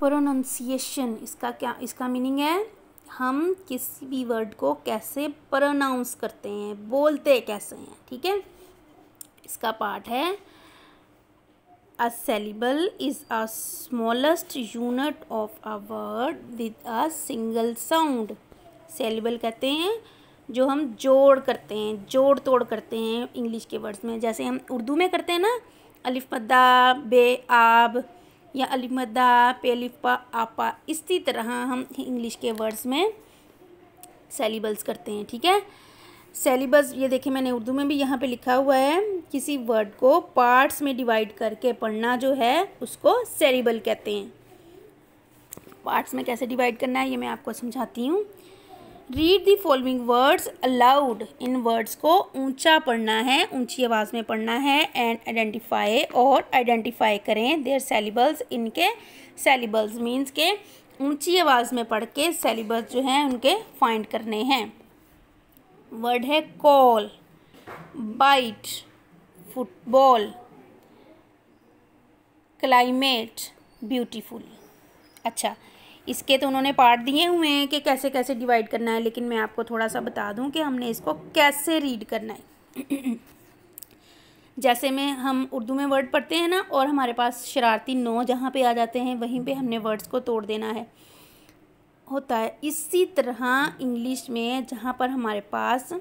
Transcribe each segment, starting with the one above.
pronunciation इसका क्या इसका मीनिंग है हम किसी भी वर्ड को कैसे प्रोनाउंस करते हैं बोलते कैसे हैं ठीक है इसका पार्ट है a syllable is a smallest unit of a word with a single sound syllable कहते हैं जो हम जोड़ करते हैं जोड़ तोड़ करते हैं इंग्लिश के वर्ड्स में जैसे हम उर्दू में करते हैं ना अलिफ मद्दा बे आब या अलिमदा पेलिपा आपा इसी तरह हम इंग्लिश के वर्ड्स में सेलिबल्स करते हैं ठीक है सेलिबस ये देखें मैंने उर्दू में भी यहाँ पे लिखा हुआ है किसी वर्ड को पार्ट्स में डिवाइड करके पढ़ना जो है उसको सेलिबल कहते हैं पार्ट्स में कैसे डिवाइड करना है ये मैं आपको समझाती हूँ read the following words aloud इन वर्ड्स को ऊंचा पढ़ना है ऊंची आवाज़ में पढ़ना है एंड आइडेंटिफाई और आइडेंटिफाई करें देयर सेलिबल्स इनके सेलिबल्स मीन्स के ऊंची आवाज़ में पढ़ के सेलिबल्स जो हैं उनके फाइंड करने हैं वर्ड है call bite football climate beautiful अच्छा इसके तो उन्होंने पार्ट दिए हुए हैं कि कैसे कैसे डिवाइड करना है लेकिन मैं आपको थोड़ा सा बता दूं कि हमने इसको कैसे रीड करना है जैसे में हम उर्दू में वर्ड पढ़ते हैं ना और हमारे पास शरारती नौ जहाँ पे आ जाते हैं वहीं पे हमने वर्ड्स को तोड़ देना है होता है इसी तरह इंग्लिश में जहाँ पर हमारे पास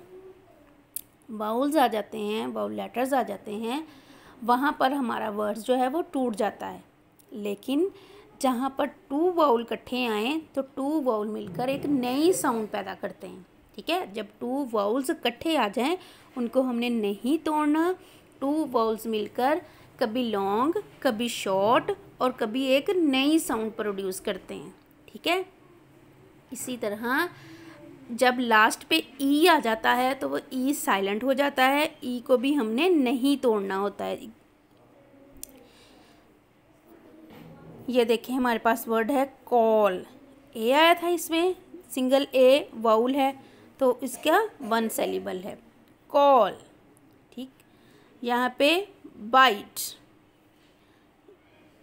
बाउल्स आ जाते हैं बाउल लेटर्स आ जाते हैं वहाँ पर हमारा वर्ड्स जो है वो टूट जाता है लेकिन जहाँ पर टू वाउल इकट्ठे आएँ तो टू वाउल मिलकर एक नई साउंड पैदा करते हैं ठीक है जब टू वाउल्स इकट्ठे आ जाएं उनको हमने नहीं तोड़ना टू वाउल्स मिलकर कभी लॉन्ग कभी शॉर्ट और कभी एक नई साउंड प्रोड्यूस करते हैं ठीक है इसी तरह जब लास्ट पे ई e आ जाता है तो वो ई e साइलेंट हो जाता है ई e को भी हमने नहीं तोड़ना होता है ये देखिए हमारे पास वर्ड है कॉल ए आया था इसमें सिंगल ए वाउल है तो इसका वन सेलिबल है कॉल ठीक यहाँ पे बाइट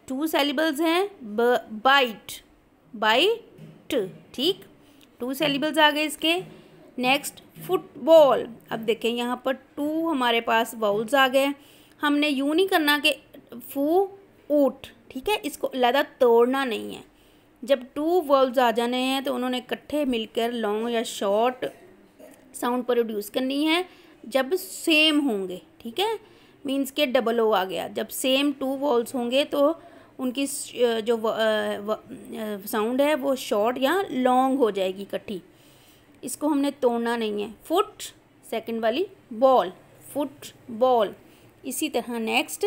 टू सेलिबल्स हैं बाइट बाइट ठीक टू सेलिबल्स आ गए इसके नेक्स्ट फुटबॉल अब देखें यहाँ पर टू हमारे पास वाउल्स आ गए हमने यू नहीं करना कि फू ऊट ठीक है इसको अलहदा तोड़ना नहीं है जब टू वर्ब्स आ जाने हैं तो उन्होंने इकट्ठे मिलकर लॉन्ग या शॉर्ट साउंड प्रोड्यूस करनी है जब सेम होंगे ठीक है मीन्स के डबल ओ आ गया जब सेम टू वॉल्स होंगे तो उनकी जो साउंड है वो शॉर्ट या लॉन्ग हो जाएगी इकट्ठी इसको हमने तोड़ना नहीं है फुट सेकंड वाली बॉल फुट बॉल इसी तरह नेक्स्ट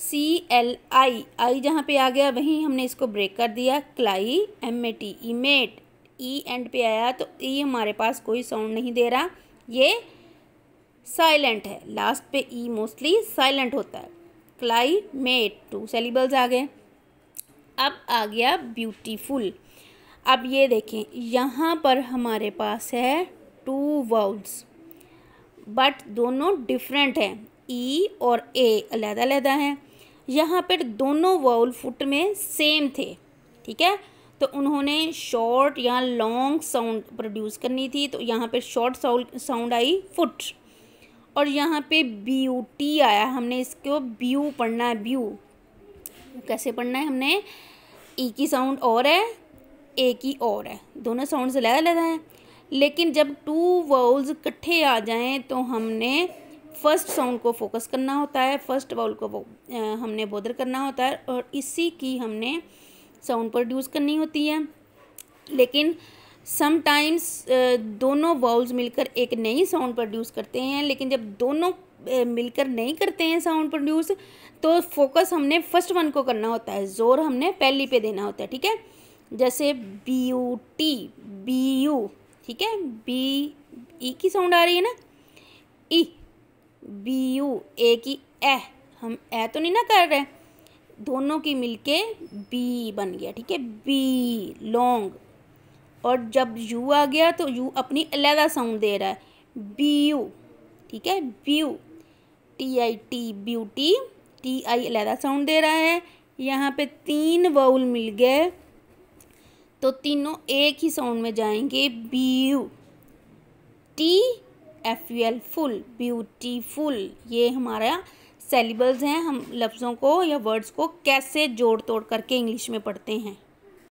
सी एल आई आई जहाँ पे आ गया वहीं हमने इसको ब्रेक कर दिया cli M A T mate E end पे आया तो ई e हमारे पास कोई साउंड नहीं दे रहा ये साइलेंट है लास्ट पे ई मोस्टली साइलेंट होता है क्लाई मेट टू सेलिबल्स आ गए अब आ गया ब्यूटीफुल अब ये देखें यहाँ पर हमारे पास है टू वर्ड्स बट दोनों डिफरेंट हैं ई e और ए अलहदा हैं यहाँ पर दोनों वाउल फुट में सेम थे ठीक है तो उन्होंने शॉर्ट या लॉन्ग साउंड प्रोड्यूस करनी थी तो यहाँ पर शॉर्ट साउंड आई फुट और यहाँ पे ब्यूटी आया हमने इसको ब्यू पढ़ना है ब्यू कैसे पढ़ना है हमने ई e की साउंड और है ए की और है दोनों साउंड्स अलग अलग हैं लेकिन जब टू वाउल्स इकट्ठे आ जाएं तो हमने फर्स्ट साउंड को फोकस करना होता है फर्स्ट वाउल को हमने बोदर करना होता है और इसी की हमने साउंड प्रोड्यूस करनी होती है लेकिन समटाइम्स दोनों वाउल्स मिलकर एक नई साउंड प्रोड्यूस करते हैं लेकिन जब दोनों मिलकर नहीं करते हैं साउंड प्रोड्यूस तो फोकस हमने फर्स्ट वन को करना होता है जोर हमने पहली पे देना होता है ठीक है जैसे B U T B U ठीक है बी ई e की साउंड आ रही है ना E e, B U A की ए हम ए तो नहीं ना कर रहे दोनों की मिलके बी बन गया ठीक है बी लॉन्ग और जब यू आ गया तो यू अपनी अलहदा साउंड दे रहा है बी यू ठीक है B U T I T beauty T I अलहदा साउंड दे रहा है यहाँ पे तीन वाउल मिल गए तो तीनों एक ही साउंड में जाएंगे B U T full beautiful ये हमारा सेलिबल्स हैं हम लफ्ज़ों को या वर्ड्स को कैसे जोड़ तोड़ करके इंग्लिश में पढ़ते हैं